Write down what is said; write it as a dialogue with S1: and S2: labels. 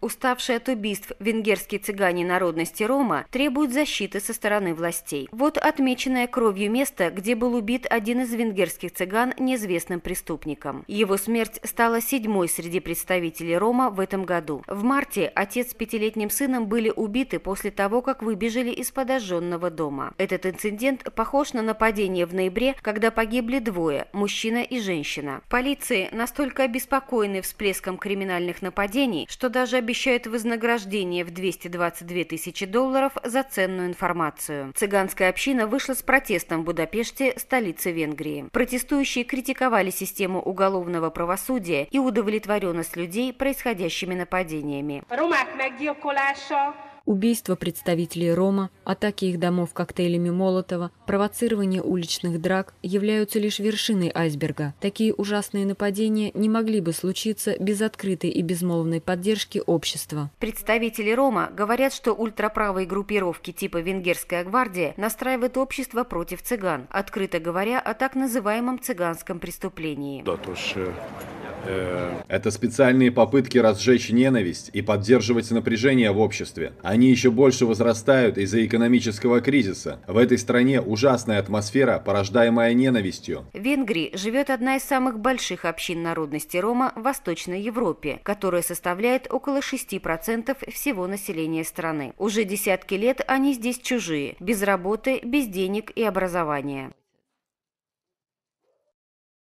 S1: Уставшие от убийств венгерские цыгане народности Рома требуют защиты со стороны властей. Вот отмеченное кровью место, где был убит один из венгерских цыган неизвестным преступником. Его смерть стала седьмой среди представителей Рома в этом году. В марте отец с пятилетним сыном были убиты после того, как выбежали из подожженного дома. Этот инцидент похож на нападение в ноябре, когда погибли двое – мужчина и женщина. Полиции настолько обеспокоены всплеском криминальных нападений, компании, что даже обещает вознаграждение в 222 тысячи долларов за ценную информацию. Цыганская община вышла с протестом в Будапеште, столице Венгрии. Протестующие критиковали систему уголовного правосудия и удовлетворенность людей происходящими нападениями.
S2: Убийства представителей Рома, атаки их домов коктейлями Молотова, провоцирование уличных драк являются лишь вершиной айсберга. Такие ужасные нападения не могли бы случиться без открытой и безмолвной поддержки общества.
S1: Представители Рома говорят, что ультраправые группировки типа «Венгерская гвардия» настраивают общество против цыган, открыто говоря о так называемом цыганском преступлении.
S3: Да, то есть Э, это специальные попытки разжечь ненависть и поддерживать напряжение в обществе. Они еще больше возрастают из-за экономического кризиса. В этой стране ужасная атмосфера, порождаемая ненавистью.
S1: В Венгрии живет одна из самых больших общин народности Рома в Восточной Европе, которая составляет около 6% всего населения страны. Уже десятки лет они здесь чужие, без работы, без денег и образования.